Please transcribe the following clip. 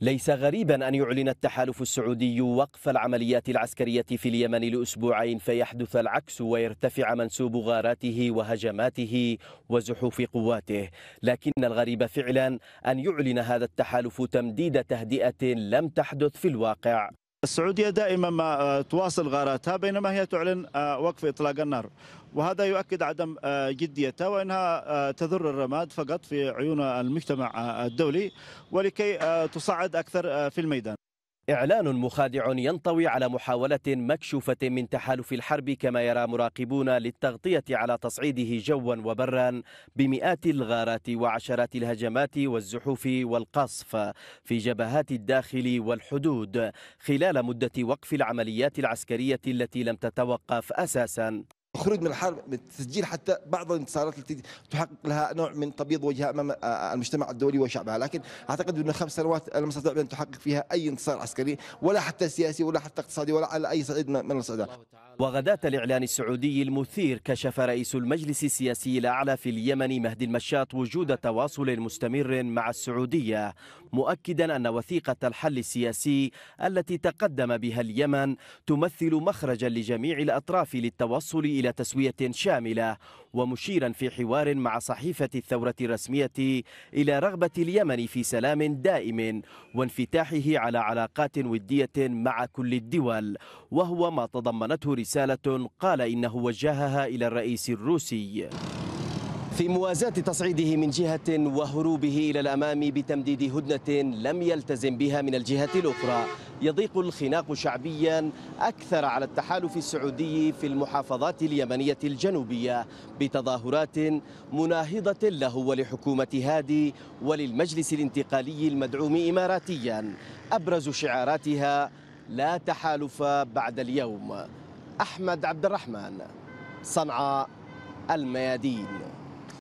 ليس غريبا أن يعلن التحالف السعودي وقف العمليات العسكرية في اليمن لأسبوعين فيحدث العكس ويرتفع منسوب غاراته وهجماته وزحوف قواته لكن الغريب فعلا أن يعلن هذا التحالف تمديد تهدئة لم تحدث في الواقع السعودية دائما ما آه، تواصل غاراتها بينما هي تعلن آه، وقف إطلاق النار وهذا يؤكد عدم آه، جديتها وانها تذر الرماد فقط في عيون المجتمع الدولي ولكي تصعد اكثر في الميدان إعلان مخادع ينطوي على محاولة مكشوفة من تحالف الحرب كما يرى مراقبون للتغطية على تصعيده جوا وبرا بمئات الغارات وعشرات الهجمات والزحوف والقصف في جبهات الداخل والحدود خلال مدة وقف العمليات العسكرية التي لم تتوقف أساسا الخروج من الحرب من حتى بعض الانتصارات التي تحقق لها نوع من تبييض وجهها امام آه، آه، المجتمع الدولي وشعبها، لكن اعتقد انه خمس سنوات لم تستطع ان تحقق فيها اي انتصار عسكري ولا حتى سياسي ولا حتى اقتصادي ولا على اي صعيد من الصعيدات. وغداة الإعلان السعودي المثير كشف رئيس المجلس السياسي الأعلى في اليمن مهدي المشاط وجود تواصل مستمر مع السعودية مؤكدا أن وثيقة الحل السياسي التي تقدم بها اليمن تمثل مخرجا لجميع الأطراف للتوصل إلى تسوية شاملة ومشيرا في حوار مع صحيفة الثورة الرسمية إلى رغبة اليمن في سلام دائم وانفتاحه على علاقات ودية مع كل الدول وهو ما تضمنته رسالة قال إنه وجهها إلى الرئيس الروسي في موازاة تصعيده من جهة وهروبه إلى الأمام بتمديد هدنة لم يلتزم بها من الجهة الأخرى يضيق الخناق شعبيا أكثر على التحالف السعودي في المحافظات اليمنية الجنوبية بتظاهرات مناهضة له ولحكومة هادي وللمجلس الانتقالي المدعوم إماراتيا أبرز شعاراتها لا تحالف بعد اليوم أحمد عبد الرحمن صنعاء الميادين